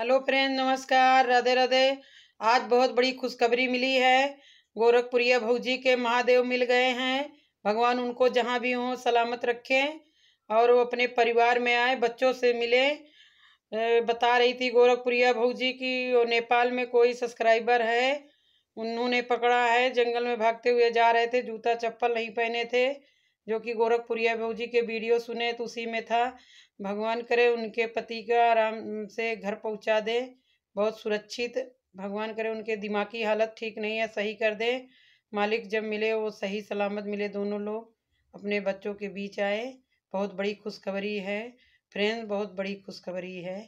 hello friend नमस्कार राधे राधे आज बहुत बड़ी खुशखबरी मिली है गोरखपुरिया भाजी के महादेव मिल गए हैं भगवान उनको जहाँ भी हों सलामत रखें और वो अपने परिवार में आए बच्चों से मिले बता रही थी गोरखपुरिया भाजी की वो नेपाल में कोई सब्सक्राइबर है उन्होंने पकड़ा है जंगल में भागते हुए जा रहे थे जूता चप्पल नहीं पहने थे जो कि गोरखपुरिया बहू जी के वीडियो सुने तो उसी में था भगवान करे उनके पति का आराम से घर पहुंचा दे बहुत सुरक्षित भगवान करे उनके दिमागी हालत ठीक नहीं है सही कर दे मालिक जब मिले वो सही सलामत मिले दोनों लोग अपने बच्चों के बीच आए बहुत बड़ी खुशखबरी है फ्रेंड बहुत बड़ी खुशखबरी है